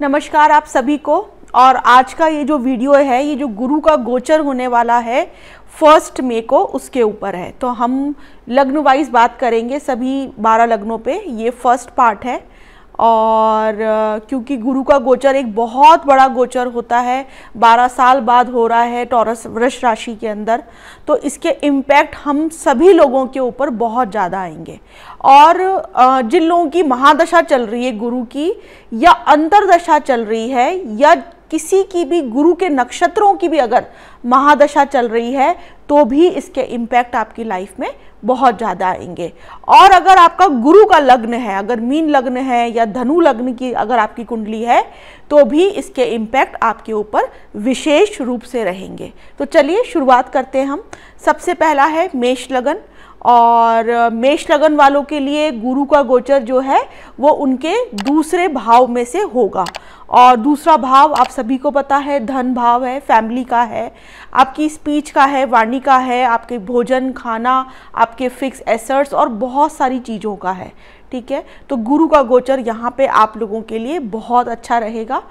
नमस्कार आप सभी को और आज का ये जो वीडियो है ये जो गुरु का गोचर होने वाला है फर्स्ट मे को उसके ऊपर है तो हम लग्न वाइज बात करेंगे सभी बारह लग्नों पे ये फर्स्ट पार्ट है और क्योंकि गुरु का गोचर एक बहुत बड़ा गोचर होता है 12 साल बाद हो रहा है टॉरस वृष राशि के अंदर तो इसके इम्पैक्ट हम सभी लोगों के ऊपर बहुत ज़्यादा आएंगे और जिन लोगों की महादशा चल रही है गुरु की या अंतरदशा चल रही है या किसी की भी गुरु के नक्षत्रों की भी अगर महादशा चल रही है तो भी इसके इम्पैक्ट आपकी लाइफ में बहुत ज़्यादा आएंगे और अगर आपका गुरु का लग्न है अगर मीन लग्न है या धनु लग्न की अगर आपकी कुंडली है तो भी इसके इम्पैक्ट आपके ऊपर विशेष रूप से रहेंगे तो चलिए शुरुआत करते हैं हम सबसे पहला है मेष लगन और मेष लगन वालों के लिए गुरु का गोचर जो है वो उनके दूसरे भाव में से होगा और दूसरा भाव आप सभी को पता है धन भाव है फैमिली का है आपकी स्पीच का है वाणी का है आपके भोजन खाना आपके फिक्स एसर्ट्स और बहुत सारी चीज़ों का है ठीक है तो गुरु का गोचर यहाँ पे आप लोगों के लिए बहुत अच्छा रहेगा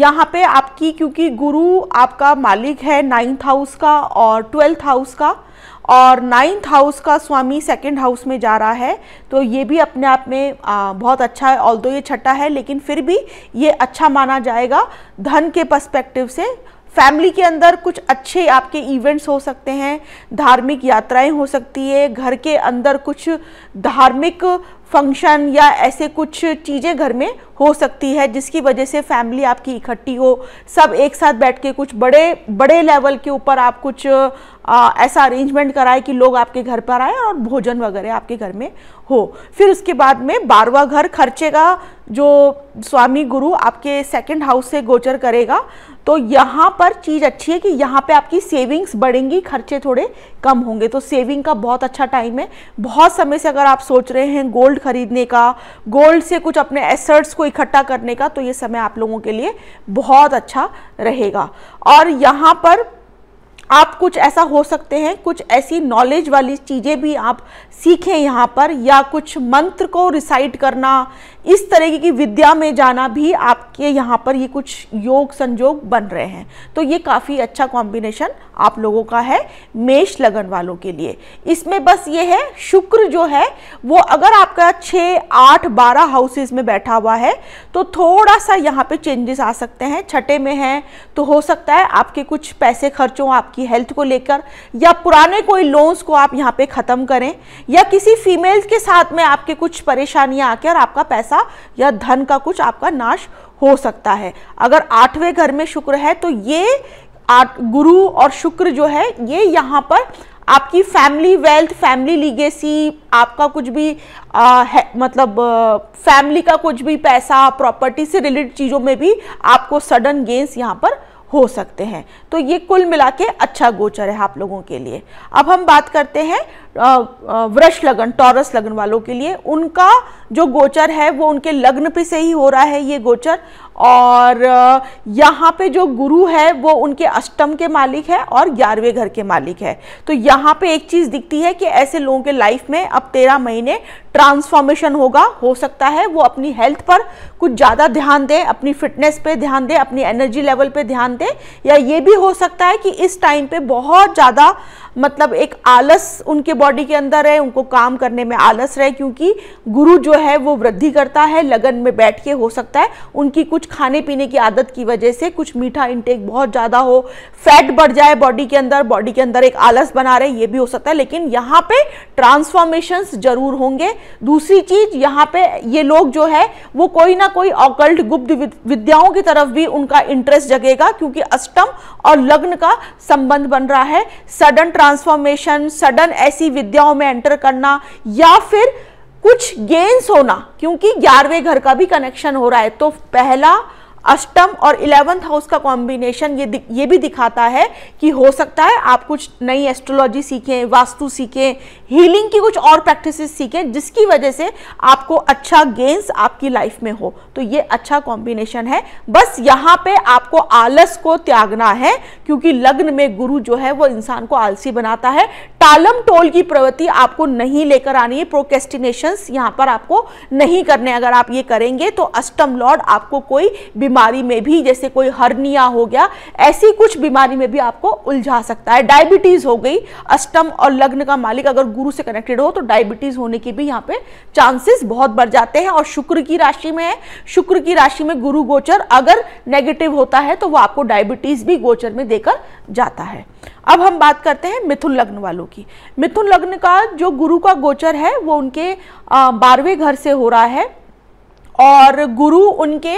यहाँ पे आपकी क्योंकि गुरु आपका मालिक है नाइन्थ हाउस का और ट्वेल्थ हाउस का और नाइन्थ हाउस का स्वामी सेकंड हाउस में जा रहा है तो ये भी अपने आप में आ, बहुत अच्छा है ऑल ये छठा है लेकिन फिर भी ये अच्छा माना जाएगा धन के पर्सपेक्टिव से फैमिली के अंदर कुछ अच्छे आपके इवेंट्स हो सकते हैं धार्मिक यात्राएं हो सकती है घर के अंदर कुछ धार्मिक फंक्शन या ऐसे कुछ चीज़ें घर में हो सकती है जिसकी वजह से फैमिली आपकी इकट्ठी हो सब एक साथ बैठ के कुछ बड़े बड़े लेवल के ऊपर आप कुछ आ, ऐसा अरेंजमेंट कराए कि लोग आपके घर पर आए और भोजन वगैरह आपके घर में हो फिर उसके बाद में बारवा घर खर्चे का जो स्वामी गुरु आपके सेकंड हाउस से गोचर करेगा तो यहाँ पर चीज़ अच्छी है कि यहाँ पे आपकी सेविंग्स बढ़ेंगी खर्चे थोड़े कम होंगे तो सेविंग का बहुत अच्छा टाइम है बहुत समय से अगर आप सोच रहे हैं गोल्ड खरीदने का गोल्ड से कुछ अपने एसर्ट्स को इकट्ठा करने का तो ये समय आप लोगों के लिए बहुत अच्छा रहेगा और यहाँ पर आप कुछ ऐसा हो सकते हैं कुछ ऐसी नॉलेज वाली चीज़ें भी आप सीखें यहाँ पर या कुछ मंत्र को रिसाइट करना इस तरीके की विद्या में जाना भी आपके यहाँ पर ये कुछ योग संजोग बन रहे हैं तो ये काफ़ी अच्छा कॉम्बिनेशन आप लोगों का है मेष लगन वालों के लिए इसमें बस ये है शुक्र जो है वो अगर आपका छः आठ बारह हाउसेज में बैठा हुआ है तो थोड़ा सा यहाँ पे चेंजेस आ सकते हैं छठे में है तो हो सकता है आपके कुछ पैसे खर्चों आपकी आपकी हेल्थ को लेकर या पुराने कोई लोन्स को आप यहाँ पे ख़त्म करें या किसी फीमेल्स के साथ में आपके कुछ परेशानियाँ आके और आपका पैसा या धन का कुछ आपका नाश हो सकता है अगर आठवें घर में शुक्र है तो ये आठ गुरु और शुक्र जो है ये यहाँ पर आपकी फैमिली वेल्थ फैमिली लीगेसी आपका कुछ भी आ, है मतलब फैमिली का कुछ भी पैसा प्रॉपर्टी से रिलेटेड चीज़ों में भी आपको सडन गेंस यहाँ पर हो सकते हैं तो ये कुल मिला के अच्छा गोचर है आप लोगों के लिए अब हम बात करते हैं वृष लगन टॉरस लगन वालों के लिए उनका जो गोचर है वो उनके लग्न पे से ही हो रहा है ये गोचर और यहाँ पे जो गुरु है वो उनके अष्टम के मालिक है और ग्यारहवें घर के मालिक है तो यहाँ पे एक चीज़ दिखती है कि ऐसे लोगों के लाइफ में अब तेरह महीने ट्रांसफॉर्मेशन होगा हो सकता है वो अपनी हेल्थ पर कुछ ज़्यादा ध्यान दें अपनी फिटनेस पे ध्यान दें अपनी एनर्जी लेवल पे ध्यान दें या ये भी हो सकता है कि इस टाइम पे बहुत ज़्यादा मतलब एक आलस उनके बॉडी के अंदर है उनको काम करने में आलस रहे क्योंकि गुरु जो है वो वृद्धि करता है लगन में बैठ के हो सकता है उनकी कुछ खाने पीने की आदत की वजह से कुछ मीठा इंटेक बहुत ज़्यादा हो फैट बढ़ जाए बॉडी के अंदर बॉडी के अंदर एक आलस बना रहे ये भी हो सकता है लेकिन यहाँ पर ट्रांसफॉर्मेशंस जरूर होंगे दूसरी चीज़ यहाँ पे ये लोग जो है वो कोई ना कोई ऑकल्ट गुप्त विद्याओं की तरफ भी उनका इंटरेस्ट जगेगा क्योंकि अष्टम और लग्न का संबंध बन रहा है सडन ट्रांसफॉर्मेशन सडन ऐसी विद्याओं में एंटर करना या फिर कुछ गेंस होना क्योंकि ग्यारहवें घर का भी कनेक्शन हो रहा है तो पहला अष्टम और इलेवंथ हाउस का कॉम्बिनेशन ये ये भी दिखाता है कि हो सकता है आप कुछ नई एस्ट्रोलॉजी सीखें वास्तु सीखें हीलिंग की कुछ और प्रैक्टिसेस सीखें जिसकी वजह से आपको अच्छा गेंस आपकी लाइफ में हो तो ये अच्छा कॉम्बिनेशन है बस यहाँ पे आपको आलस को त्यागना है क्योंकि लग्न में गुरु जो है वो इंसान को आलसी बनाता है टालम टोल की प्रवृत्ति आपको नहीं लेकर आनी है प्रोकेस्टिनेशन यहाँ पर आपको नहीं करने अगर आप ये करेंगे तो अष्टम लॉर्ड आपको कोई बीमारी में भी जैसे कोई हर्निया हो गया ऐसी कुछ बीमारी में भी आपको उलझा सकता है डायबिटीज़ हो गई अष्टम और लग्न का मालिक अगर गुरु से कनेक्टेड हो तो डायबिटीज़ होने की भी यहाँ पे चांसेस बहुत बढ़ जाते हैं और शुक्र की राशि में है शुक्र की राशि में गुरु गोचर अगर नेगेटिव होता है तो वो आपको डायबिटीज़ भी गोचर में देकर जाता है अब हम बात करते हैं मिथुन लग्न वालों की मिथुन लग्न का जो गुरु का गोचर है वो उनके बारहवें घर से हो रहा है और गुरु उनके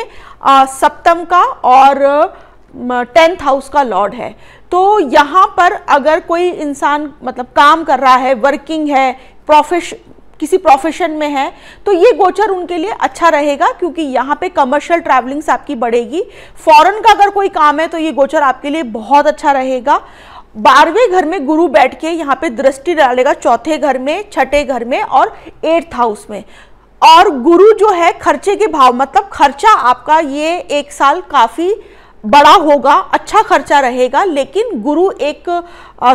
सप्तम का और टेंथ हाउस का लॉर्ड है तो यहाँ पर अगर कोई इंसान मतलब काम कर रहा है वर्किंग है प्रोफेश किसी प्रोफेशन में है तो ये गोचर उनके लिए अच्छा रहेगा क्योंकि यहाँ पे कमर्शियल ट्रैवलिंग्स आपकी बढ़ेगी फॉरेन का अगर कोई काम है तो ये गोचर आपके लिए बहुत अच्छा रहेगा बारहवें घर में गुरु बैठ के यहाँ पे दृष्टि डालेगा चौथे घर में छठे घर में और एट्थ हाउस में और गुरु जो है खर्चे के भाव मतलब खर्चा आपका ये एक साल काफ़ी बड़ा होगा अच्छा खर्चा रहेगा लेकिन गुरु एक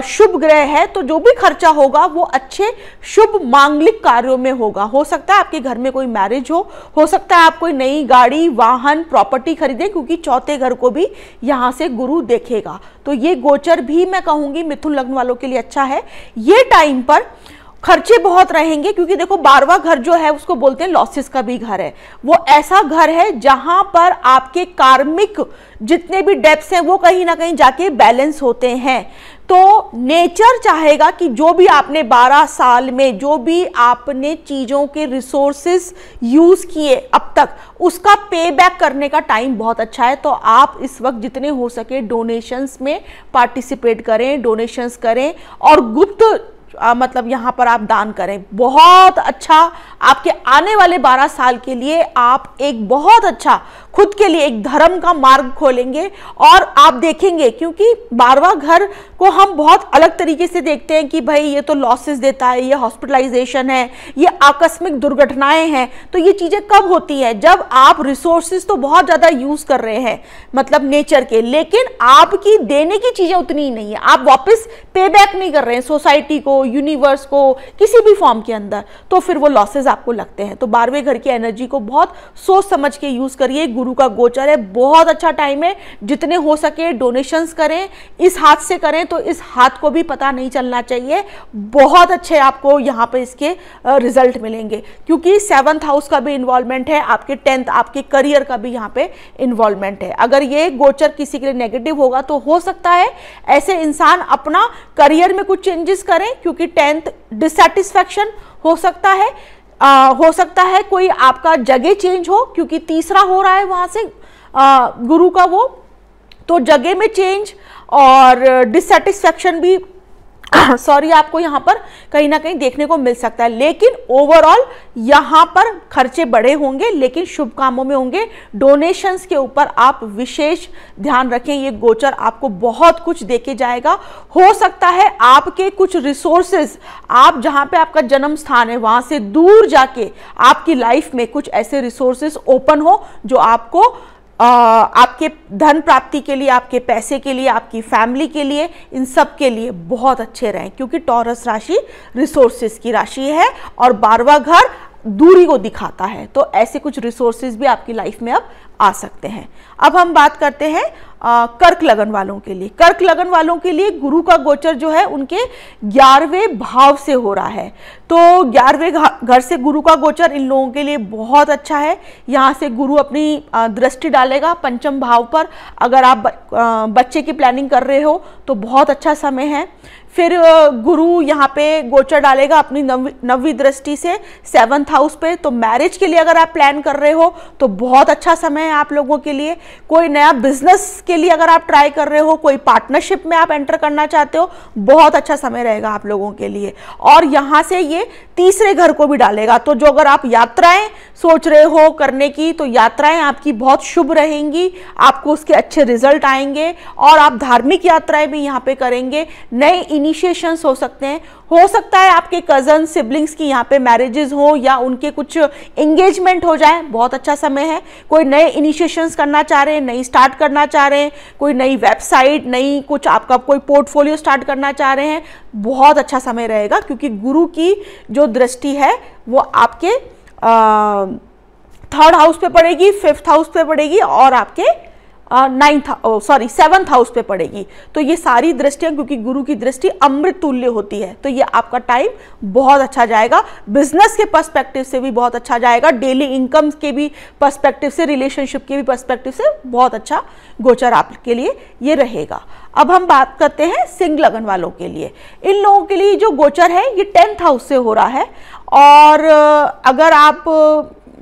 शुभ ग्रह है तो जो भी खर्चा होगा वो अच्छे शुभ मांगलिक कार्यों में होगा हो सकता है आपके घर में कोई मैरिज हो हो सकता है आप कोई नई गाड़ी वाहन प्रॉपर्टी खरीदें क्योंकि चौथे घर को भी यहाँ से गुरु देखेगा तो ये गोचर भी मैं कहूँगी मिथुन लग्न वालों के लिए अच्छा है ये टाइम पर खर्चे बहुत रहेंगे क्योंकि देखो बारवा घर जो है उसको बोलते हैं लॉसेस का भी घर है वो ऐसा घर है जहां पर आपके कार्मिक जितने भी डेप्स हैं वो कहीं ना कहीं जाके बैलेंस होते हैं तो नेचर चाहेगा कि जो भी आपने 12 साल में जो भी आपने चीज़ों के रिसोर्सेस यूज़ किए अब तक उसका पे बैक करने का टाइम बहुत अच्छा है तो आप इस वक्त जितने हो सके डोनेशंस में पार्टिसिपेट करें डोनेशंस करें और गुप्त आ, मतलब यहाँ पर आप दान करें बहुत अच्छा आपके आने वाले 12 साल के लिए आप एक बहुत अच्छा खुद के लिए एक धर्म का मार्ग खोलेंगे और आप देखेंगे क्योंकि बारवा घर को हम बहुत अलग तरीके से देखते हैं कि भाई ये तो लॉसेस देता है ये हॉस्पिटलाइजेशन है ये आकस्मिक दुर्घटनाएं हैं तो ये चीज़ें कब होती हैं जब आप रिसोर्सेज तो बहुत ज़्यादा यूज़ कर रहे हैं मतलब नेचर के लेकिन आपकी देने की चीज़ें उतनी ही नहीं है आप वापस पे बैक नहीं कर रहे हैं सोसाइटी को यूनिवर्स को किसी भी फॉर्म के अंदर तो फिर वो लॉसेज आपको लगते हैं तो बारहवें घर की एनर्जी को बहुत सोच समझ के यूज़ करिए गुरु गुरु का गोचर है बहुत अच्छा टाइम है जितने हो सके डोनेशंस करें इस हाथ से करें तो इस हाथ को भी पता नहीं चलना चाहिए बहुत अच्छे आपको यहाँ पर इसके रिजल्ट मिलेंगे क्योंकि सेवन्थ हाउस का भी इन्वॉल्वमेंट है आपके टेंथ आपके करियर का भी यहाँ पे इन्वॉल्वमेंट है अगर ये गोचर किसी के लिए नेगेटिव होगा तो हो सकता है ऐसे इंसान अपना करियर में कुछ चेंजेस करें क्योंकि टेंथ डिससेटिस्फैक्शन हो सकता है आ, हो सकता है कोई आपका जगह चेंज हो क्योंकि तीसरा हो रहा है वहाँ से आ, गुरु का वो तो जगह में चेंज और डिससेटिस्फेक्शन भी सॉरी आपको यहाँ पर कहीं ना कहीं देखने को मिल सकता है लेकिन ओवरऑल यहाँ पर खर्चे बड़े होंगे लेकिन शुभ कामों में होंगे डोनेशंस के ऊपर आप विशेष ध्यान रखें ये गोचर आपको बहुत कुछ देके जाएगा हो सकता है आपके कुछ रिसोर्सेज आप जहाँ पे आपका जन्म स्थान है वहाँ से दूर जाके आपकी लाइफ में कुछ ऐसे रिसोर्सेज ओपन हो जो आपको आपके धन प्राप्ति के लिए आपके पैसे के लिए आपकी फैमिली के लिए इन सब के लिए बहुत अच्छे रहें क्योंकि टॉरस राशि रिसोर्सेज की राशि है और बारवा घर दूरी को दिखाता है तो ऐसे कुछ रिसोर्सेज भी आपकी लाइफ में अब आ सकते हैं अब हम बात करते हैं आ, कर्क लगन वालों के लिए कर्क लगन वालों के लिए गुरु का गोचर जो है उनके ग्यारहवें भाव से हो रहा है तो ग्यारहवें घर से गुरु का गोचर इन लोगों के लिए बहुत अच्छा है यहाँ से गुरु अपनी दृष्टि डालेगा पंचम भाव पर अगर आप बच्चे की प्लानिंग कर रहे हो तो बहुत अच्छा समय है फिर गुरु यहाँ पे गोचर डालेगा अपनी नवी दृष्टि से सेवन्थ हाउस पे तो मैरिज के लिए अगर आप प्लान कर रहे हो तो बहुत अच्छा समय हैं आप लोगों के लिए कोई नया बिजनेस के लिए अगर आप ट्राई कर रहे हो कोई पार्टनरशिप में आप एंटर करना चाहते हो बहुत अच्छा समय रहेगा आप लोगों के लिए और यहाँ से ये तीसरे घर को भी डालेगा तो जो अगर आप यात्राएं सोच रहे हो करने की तो यात्राएं आपकी बहुत शुभ रहेंगी आपको उसके अच्छे रिजल्ट आएंगे और आप धार्मिक यात्राएं भी यहाँ पे करेंगे नए इनिशिएशंस हो सकते हैं हो सकता है आपके कज़न सिबलिंग्स की यहाँ पे मैरिजेज हो या उनके कुछ एंगेजमेंट हो जाए बहुत अच्छा समय है कोई नए इनिशिएशंस करना चाह रहे हैं नई स्टार्ट करना चाह रहे हैं कोई नई वेबसाइट नई कुछ आपका कोई पोर्टफोलियो स्टार्ट करना चाह रहे हैं बहुत अच्छा समय रहेगा क्योंकि गुरु की जो दृष्टि है वो आपके थर्ड हाउस पे पड़ेगी फिफ्थ हाउस पे पड़ेगी और आपके नाइन्थ सॉरी सेवन्थ हाउस पे पड़ेगी तो ये सारी दृष्टियाँ क्योंकि गुरु की दृष्टि अमृत तुल्य होती है तो ये आपका टाइम बहुत अच्छा जाएगा बिजनेस के पर्सपेक्टिव से भी बहुत अच्छा जाएगा डेली इनकम के भी पर्सपेक्टिव से रिलेशनशिप के भी पर्सपेक्टिव से बहुत अच्छा गोचर आपके लिए ये रहेगा अब हम बात करते हैं सिंह लगन वालों के लिए इन लोगों के लिए जो गोचर है ये टेंथ हाउस से हो रहा है और अगर आप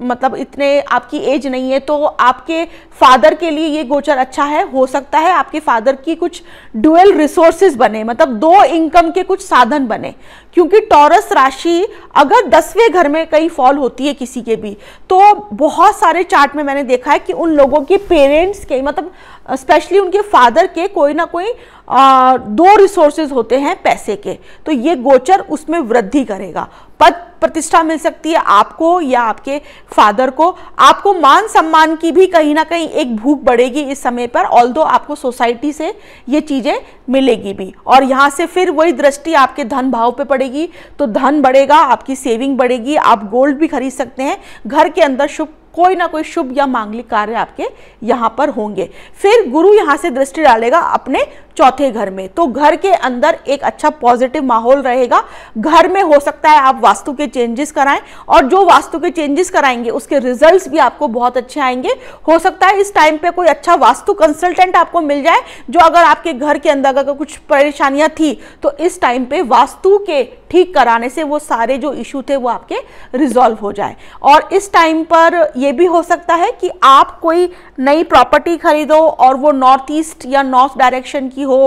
मतलब इतने आपकी एज नहीं है तो आपके फादर के लिए ये गोचर अच्छा है हो सकता है आपके फादर की कुछ ड्यूअल रिसोर्सेज बने मतलब दो इनकम के कुछ साधन बने क्योंकि टॉरस राशि अगर दसवें घर में कहीं फॉल होती है किसी के भी तो बहुत सारे चार्ट में मैंने देखा है कि उन लोगों के पेरेंट्स के मतलब स्पेशली उनके फादर के कोई ना कोई आ, दो रिसोर्सेज होते हैं पैसे के तो ये गोचर उसमें वृद्धि करेगा पद प्रतिष्ठा मिल सकती है आपको या आपके फादर को आपको मान सम्मान की भी कहीं ना कहीं एक भूख बढ़ेगी इस समय पर ऑल आपको सोसाइटी से ये चीज़ें मिलेगी भी और यहाँ से फिर वही दृष्टि आपके धन भाव पे पड़ेगी बढ़ेगी तो धन बढ़ेगा आपकी सेविंग बढ़ेगी आप गोल्ड भी खरीद सकते हैं घर के अंदर शुभ कोई ना कोई शुभ या मांगलिक कार्य आपके यहाँ पर होंगे फिर गुरु यहाँ से दृष्टि डालेगा अपने चौथे घर में तो घर के अंदर एक अच्छा पॉजिटिव माहौल रहेगा घर में हो सकता है आप वास्तु के चेंजेस कराएं और जो वास्तु के चेंजेस कराएंगे उसके रिजल्ट्स भी आपको बहुत अच्छे आएंगे हो सकता है इस टाइम पे कोई अच्छा वास्तु कंसल्टेंट आपको मिल जाए जो अगर आपके घर के अंदर अगर कुछ परेशानियां थी तो इस टाइम पे वास्तु के ठीक कराने से वो सारे जो इशू थे वो आपके रिजॉल्व हो जाए और इस टाइम पर यह भी हो सकता है कि आप कोई नई प्रॉपर्टी खरीदो और वो नॉर्थ ईस्ट या नॉर्थ डायरेक्शन की हो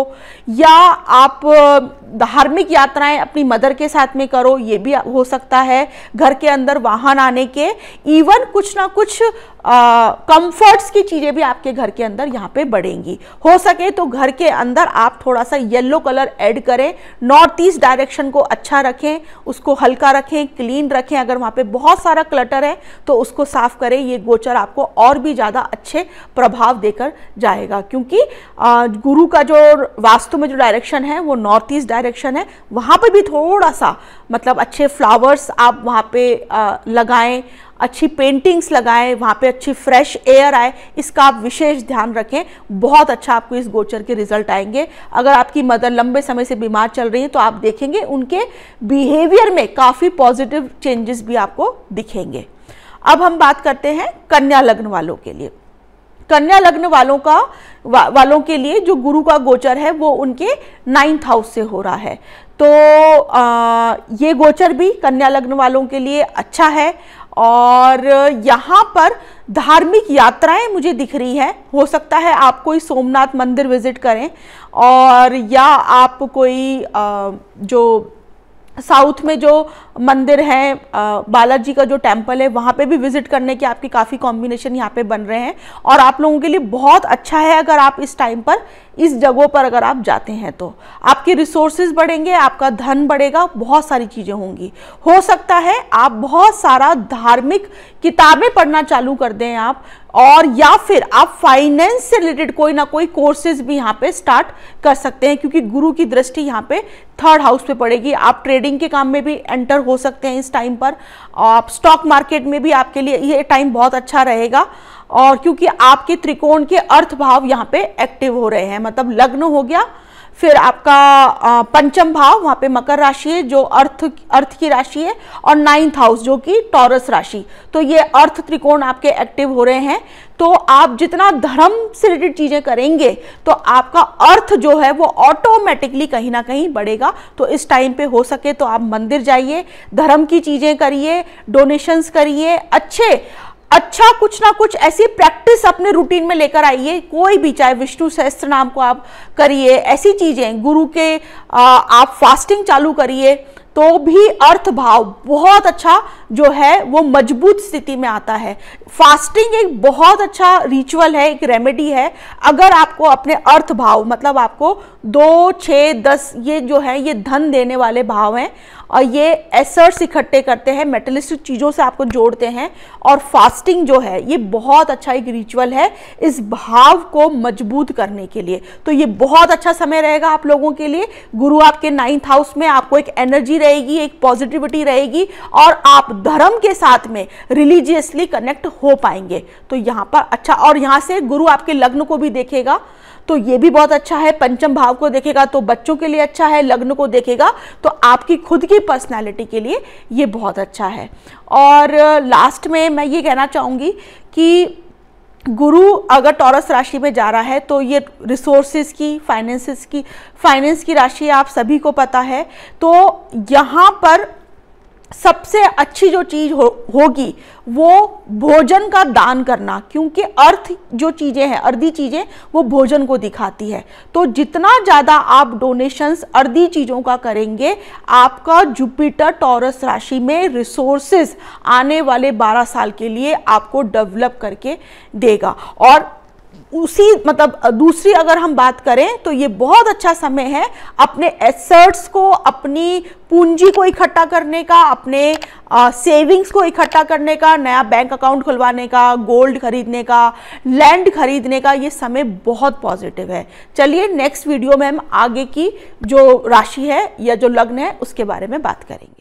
या आप धार्मिक यात्राएं अपनी मदर के साथ में करो ये भी हो सकता है घर के अंदर वाहन आने के इवन कुछ ना कुछ कंफर्ट्स की चीज़ें भी आपके घर के अंदर यहाँ पे बढ़ेंगी हो सके तो घर के अंदर आप थोड़ा सा येलो कलर ऐड करें नॉर्थ ईस्ट डायरेक्शन को अच्छा रखें उसको हल्का रखें क्लीन रखें अगर वहाँ पे बहुत सारा क्लटर है तो उसको साफ करें ये गोचर आपको और भी ज़्यादा अच्छे प्रभाव देकर जाएगा क्योंकि आ, गुरु का जो वास्तु में जो डायरेक्शन है वो नॉर्थ ईस्ट डायरेक्शन है वहाँ पर भी थोड़ा सा मतलब अच्छे फ्लावर्स आप वहाँ पर लगाएँ अच्छी पेंटिंग्स लगाएं वहाँ पे अच्छी फ्रेश एयर आए इसका आप विशेष ध्यान रखें बहुत अच्छा आपको इस गोचर के रिजल्ट आएंगे अगर आपकी मदर लंबे समय से बीमार चल रही है तो आप देखेंगे उनके बिहेवियर में काफ़ी पॉजिटिव चेंजेस भी आपको दिखेंगे अब हम बात करते हैं कन्या लग्न वालों के लिए कन्या लग्न वालों का वा, वालों के लिए जो गुरु का गोचर है वो उनके नाइन्थ हाउस से हो रहा है तो आ, ये गोचर भी कन्या लग्न वालों के लिए अच्छा है और यहाँ पर धार्मिक यात्राएं मुझे दिख रही है हो सकता है आप कोई सोमनाथ मंदिर विज़िट करें और या आप कोई जो साउथ में जो मंदिर हैं बालाजी का जो टेम्पल है वहाँ पे भी विजिट करने के आपके काफ़ी कॉम्बिनेशन यहाँ पे बन रहे हैं और आप लोगों के लिए बहुत अच्छा है अगर आप इस टाइम पर इस जगहों पर अगर आप जाते हैं तो आपके रिसोर्सेज बढ़ेंगे आपका धन बढ़ेगा बहुत सारी चीज़ें होंगी हो सकता है आप बहुत सारा धार्मिक किताबें पढ़ना चालू कर दें आप और या फिर आप फाइनेंस से रिलेटेड कोई ना कोई कोर्सेज भी यहाँ पे स्टार्ट कर सकते हैं क्योंकि गुरु की दृष्टि यहाँ पे थर्ड हाउस पे पड़ेगी आप ट्रेडिंग के काम में भी एंटर हो सकते हैं इस टाइम पर आप स्टॉक मार्केट में भी आपके लिए ये टाइम बहुत अच्छा रहेगा और क्योंकि आपके त्रिकोण के अर्थ भाव यहाँ पे एक्टिव हो रहे हैं मतलब लग्न हो गया फिर आपका पंचम भाव वहाँ पे मकर राशि है जो अर्थ अर्थ की राशि है और नाइन्थ हाउस जो कि टॉरस राशि तो ये अर्थ त्रिकोण आपके एक्टिव हो रहे हैं तो आप जितना धर्म से रिलेटेड चीज़ें करेंगे तो आपका अर्थ जो है वो ऑटोमेटिकली कहीं ना कहीं बढ़ेगा तो इस टाइम पे हो सके तो आप मंदिर जाइए धर्म की चीज़ें करिए डोनेशंस करिए अच्छे अच्छा कुछ ना कुछ ऐसी प्रैक्टिस अपने रूटीन में लेकर आइए कोई भी चाहे विष्णु सहस्त्र नाम को आप करिए ऐसी चीज़ें गुरु के आप फास्टिंग चालू करिए तो भी अर्थ भाव बहुत अच्छा जो है वो मजबूत स्थिति में आता है फास्टिंग एक बहुत अच्छा रिचुअल है एक रेमेडी है अगर आपको अपने अर्थ भाव मतलब आपको दो छः दस ये जो है ये धन देने वाले भाव हैं और ये एसर्ट्स इकट्ठे करते हैं मेटलिस्टिक चीज़ों से आपको जोड़ते हैं और फास्टिंग जो है ये बहुत अच्छा एक रिचुअल है इस भाव को मजबूत करने के लिए तो ये बहुत अच्छा समय रहेगा आप लोगों के लिए गुरु आपके नाइन्थ हाउस में आपको एक एनर्जी रहेगी एक पॉजिटिविटी रहेगी और आप धर्म के साथ में रिलीजियसली कनेक्ट हो पाएंगे तो यहाँ पर अच्छा और यहाँ से गुरु आपके लग्न को भी देखेगा तो ये भी बहुत अच्छा है पंचम भाव को देखेगा तो बच्चों के लिए अच्छा है लग्न को देखेगा तो आपकी खुद की पर्सनैलिटी के लिए ये बहुत अच्छा है और लास्ट में मैं ये कहना चाहूँगी कि गुरु अगर टॉरस राशि में जा रहा है तो ये रिसोर्सेज की फाइनेंसेस की फाइनेंस की राशि आप सभी को पता है तो यहाँ पर सबसे अच्छी जो चीज़ हो होगी वो भोजन का दान करना क्योंकि अर्थ जो चीज़ें हैं अर्धी चीज़ें वो भोजन को दिखाती है तो जितना ज़्यादा आप डोनेशंस अर्धी चीज़ों का करेंगे आपका जुपिटर टॉरस राशि में रिसोर्सेज आने वाले 12 साल के लिए आपको डेवलप करके देगा और उसी मतलब दूसरी अगर हम बात करें तो ये बहुत अच्छा समय है अपने एसर्ट्स को अपनी पूंजी को इकट्ठा करने का अपने आ, सेविंग्स को इकट्ठा करने का नया बैंक अकाउंट खुलवाने का गोल्ड खरीदने का लैंड खरीदने का ये समय बहुत पॉजिटिव है चलिए नेक्स्ट वीडियो में हम आगे की जो राशि है या जो लग्न है उसके बारे में बात करेंगे